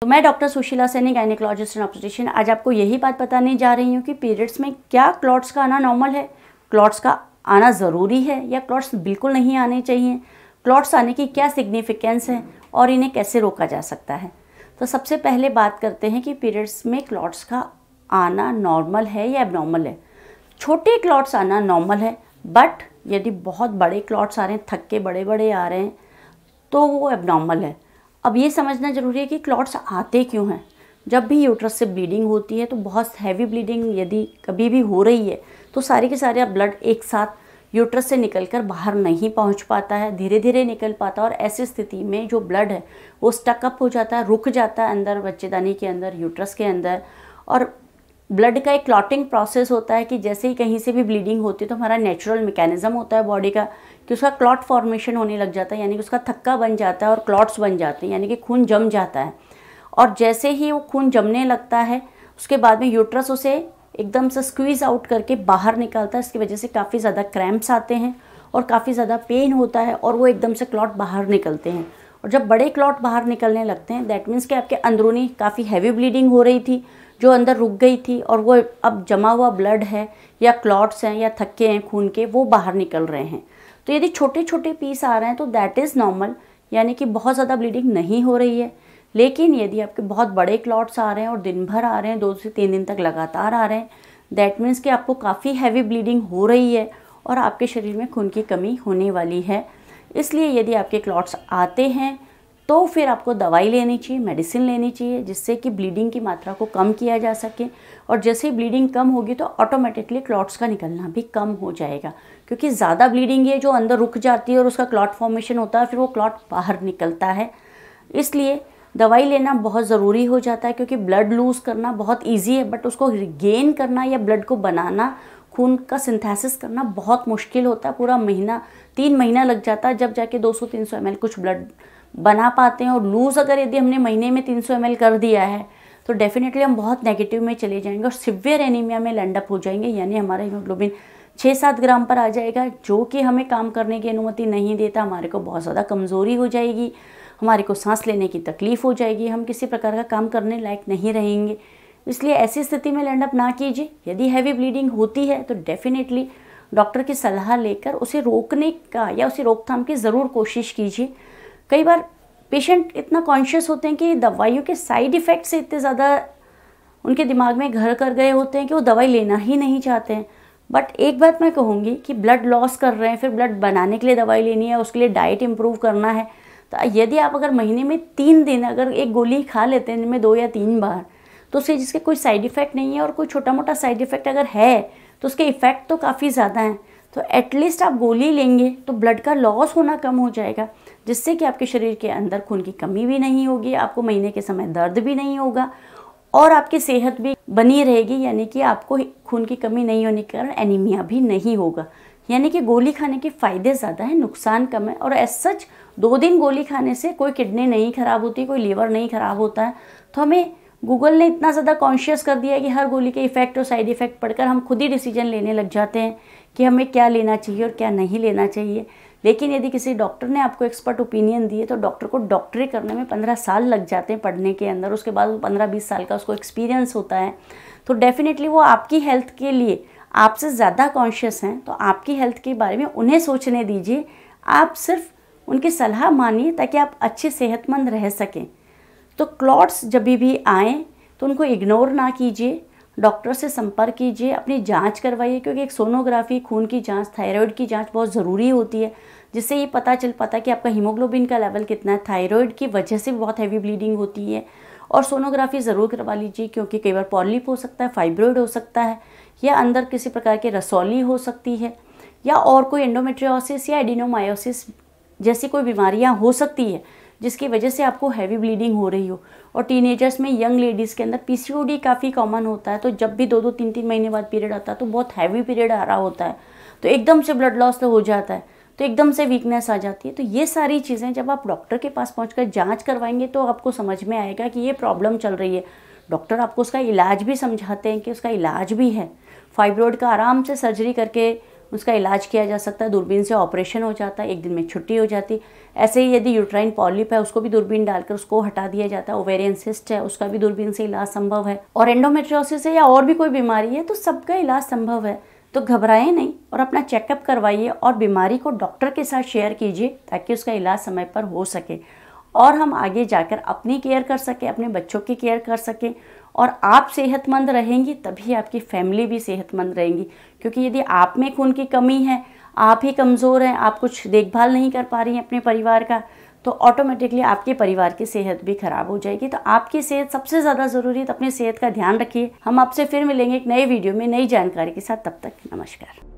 तो मैं doctor Sushila Saini gynaecologist and obstetrician आज आपको यही बात बताने जा रही हूँ कि पीरियड्स में क्या क्लॉट्स का आना नॉर्मल है क्लॉट्स का आना ज़रूरी है या क्लॉट्स बिल्कुल नहीं आने चाहिए क्लॉट्स आने की क्या सिग्निफिकेंस है और इन्हें कैसे रोका जा सकता है तो सबसे पहले बात करते हैं कि पीरियड्स में क्लॉट्स का आना नॉर्मल है या एबनॉर्मल है छोटे क्लॉट्स आना नॉर्मल है बट यदि बहुत बड़े क्लॉट्स आ रहे हैं थक्के बड़े बड़े आ रहे हैं तो वो एबनॉर्मल है अब ये समझना ज़रूरी है कि क्लॉट्स आते क्यों हैं जब भी यूट्रस से ब्लीडिंग होती है तो बहुत हैवी ब्लीडिंग यदि कभी भी हो रही है तो सारे के सारे ब्लड एक साथ यूट्रस से निकलकर बाहर नहीं पहुंच पाता है धीरे धीरे निकल पाता है और ऐसी स्थिति में जो ब्लड है वो स्टकअप हो जाता है रुक जाता है अंदर बच्चेदानी के अंदर यूट्रस के अंदर और ब्लड का एक क्लॉटिंग प्रोसेस होता है कि जैसे ही कहीं से भी ब्लीडिंग होती है तो हमारा नेचुरल मैकेनिज्म होता है बॉडी का कि उसका क्लॉट फॉर्मेशन होने लग जाता है यानी कि उसका थक्का बन जाता है और क्लॉट्स बन जाते हैं यानी कि खून जम जाता है और जैसे ही वो खून जमने लगता है उसके बाद में यूट्रस उसे एकदम से स्क्वीज़ आउट करके बाहर निकालता है इसकी वजह से काफ़ी ज़्यादा क्रैम्प्स आते हैं और काफ़ी ज़्यादा पेन होता है और वो एकदम से क्लॉट बाहर निकलते हैं और जब बड़े क्लॉट बाहर निकलने लगते हैं दैट मीन्स कि आपके अंदरूनी काफ़ी हैवी ब्लीडिंग हो रही थी जो अंदर रुक गई थी और वो अब जमा हुआ ब्लड है या क्लॉट्स हैं या थक्के हैं खून के वो बाहर निकल रहे हैं तो यदि छोटे छोटे पीस आ रहे हैं तो दैट इज़ नॉर्मल यानी कि बहुत ज़्यादा ब्लीडिंग नहीं हो रही है लेकिन यदि आपके बहुत बड़े क्लॉट्स आ रहे हैं और दिन भर आ रहे हैं दो से तीन दिन तक लगातार आ रहे हैं दैट मीन्स कि आपको काफ़ी हैवी ब्लीडिंग हो रही है और आपके शरीर में खून की कमी होने वाली है इसलिए यदि आपके क्लॉट्स आते हैं तो फिर आपको दवाई लेनी चाहिए मेडिसिन लेनी चाहिए जिससे कि ब्लीडिंग की मात्रा को कम किया जा सके और जैसे ही ब्लीडिंग कम होगी तो ऑटोमेटिकली क्लॉट्स का निकलना भी कम हो जाएगा क्योंकि ज़्यादा ब्लीडिंग है जो अंदर रुक जाती है और उसका क्लॉट फॉर्मेशन होता है फिर वो क्लॉट बाहर निकलता है इसलिए दवाई लेना बहुत ज़रूरी हो जाता है क्योंकि ब्लड लूज़ करना बहुत ईजी है बट उसको रिगेन करना या ब्लड को बनाना खून का सिंथेसिस करना बहुत मुश्किल होता है पूरा महीना तीन महीना लग जाता है जब जाके 200-300 एम कुछ ब्लड बना पाते हैं और लूज़ अगर यदि हमने महीने में 300 एम कर दिया है तो डेफिनेटली हम बहुत नेगेटिव में चले जाएंगे और सिवियर एनीमिया में लैंडअप हो जाएंगे यानी हमारा हीमोग्लोबिन छः सात ग्राम पर आ जाएगा जो कि हमें काम करने की अनुमति नहीं देता हमारे को बहुत ज़्यादा कमज़ोरी हो जाएगी हमारे को सांस लेने की तकलीफ़ हो जाएगी हम किसी प्रकार का काम करने लायक नहीं रहेंगे इसलिए ऐसी स्थिति में लैंडअप ना कीजिए यदि हैवी ब्लीडिंग होती है तो डेफिनेटली डॉक्टर की सलाह लेकर उसे रोकने का या उसे रोकथाम की ज़रूर कोशिश कीजिए कई बार पेशेंट इतना कॉन्शियस होते हैं कि दवाइयों के साइड इफ़ेक्ट से इतने ज़्यादा उनके दिमाग में घर कर गए होते हैं कि वो दवाई लेना ही नहीं चाहते हैं बट एक बात मैं कहूँगी कि ब्लड लॉस कर रहे हैं फिर ब्लड बनाने के लिए दवाई लेनी है उसके लिए डाइट इम्प्रूव करना है तो यदि आप अगर महीने में तीन दिन अगर एक गोली खा लेते हैं इनमें दो या तीन बार तो उससे जिसके कोई साइड इफ़ेक्ट नहीं है और कोई छोटा मोटा साइड इफ़ेक्ट अगर है तो उसके इफ़ेक्ट तो काफ़ी ज़्यादा हैं तो एटलीस्ट आप गोली लेंगे तो ब्लड का लॉस होना कम हो जाएगा जिससे कि आपके शरीर के अंदर खून की कमी भी नहीं होगी आपको महीने के समय दर्द भी नहीं होगा और आपकी सेहत भी बनी रहेगी यानी कि आपको खून की कमी नहीं होने के कारण एनीमिया भी नहीं होगा यानी कि गोली खाने के फ़ायदे ज़्यादा हैं नुकसान कम है और एज सच दो दिन गोली खाने से कोई किडनी नहीं ख़राब होती कोई लीवर नहीं ख़राब होता है तो हमें गूगल ने इतना ज़्यादा कॉन्शियस कर दिया है कि हर गोली के इफ़ेक्ट और साइड इफ़ेक्ट पढ़कर हम खुद ही डिसीजन लेने लग जाते हैं कि हमें क्या लेना चाहिए और क्या नहीं लेना चाहिए लेकिन यदि किसी डॉक्टर ने आपको एक्सपर्ट ओपिनियन दिए तो डॉक्टर को डॉक्टरी करने में पंद्रह साल लग जाते हैं पढ़ने के अंदर उसके बाद पंद्रह बीस साल का उसको एक्सपीरियंस होता है तो डेफिनेटली वो आपकी हेल्थ के लिए आपसे ज़्यादा कॉन्शियस हैं तो आपकी हेल्थ के बारे में उन्हें सोचने दीजिए आप सिर्फ उनकी सलाह मानिए ताकि आप अच्छे सेहतमंद रह सकें तो क्लॉट्स जब भी आएँ तो उनको इग्नोर ना कीजिए डॉक्टर से संपर्क कीजिए अपनी जांच करवाइए क्योंकि एक सोनोग्राफी खून की जांच थायराइड की जांच बहुत ज़रूरी होती है जिससे ये पता चल पाता है कि आपका हीमोग्लोबिन का लेवल कितना है थायराइड की वजह से भी बहुत हैवी ब्लीडिंग होती है और सोनोग्राफी ज़रूर करवा लीजिए क्योंकि कई बार पॉलिप हो सकता है फाइब्रोइड हो सकता है या अंदर किसी प्रकार की रसौली हो सकती है या और कोई एंडोमेट्रियोसिस या एडिनोमायोसिस जैसी कोई बीमारियाँ हो सकती है जिसकी वजह से आपको हैवी ब्लीडिंग हो रही हो और टीनेजर्स में यंग लेडीज़ के अंदर पीसीओडी काफ़ी कॉमन होता है तो जब भी दो दो तीन तीन महीने बाद पीरियड आता है तो बहुत हैवी पीरियड आ रहा होता है तो एकदम से ब्लड लॉस तो हो जाता है तो एकदम से वीकनेस आ जाती है तो ये सारी चीज़ें जब आप डॉक्टर के पास पहुँच कर करवाएंगे तो आपको समझ में आएगा कि ये प्रॉब्लम चल रही है डॉक्टर आपको उसका इलाज भी समझाते हैं कि उसका इलाज भी है फाइब्रॉयड का आराम से सर्जरी करके उसका इलाज किया जा सकता है दूरबीन से ऑपरेशन हो जाता है एक दिन में छुट्टी हो जाती ऐसे ही यदि यूट्राइन पॉलिप है उसको भी दूरबीन डालकर उसको हटा दिया जाता है ओवेरियन सिस्ट है उसका भी दूरबीन से इलाज संभव है और एंडोमेट्रियोसिस है या और भी कोई बीमारी है तो सबका इलाज संभव है तो घबराएं नहीं और अपना चेकअप करवाइए और बीमारी को डॉक्टर के साथ शेयर कीजिए ताकि उसका इलाज समय पर हो सके और हम आगे जाकर अपनी केयर कर सकें अपने बच्चों की केयर कर सकें और आप सेहतमंद रहेंगी तभी आपकी फैमिली भी सेहतमंद रहेंगी क्योंकि यदि आप में खून की कमी है आप ही कमज़ोर हैं आप कुछ देखभाल नहीं कर पा रही हैं अपने परिवार का तो ऑटोमेटिकली आपके परिवार की सेहत भी खराब हो जाएगी तो आपकी सेहत सबसे ज़्यादा ज़रूरी है तो अपनी सेहत का ध्यान रखिए हम आपसे फिर मिलेंगे एक नए वीडियो में नई जानकारी के साथ तब तक नमस्कार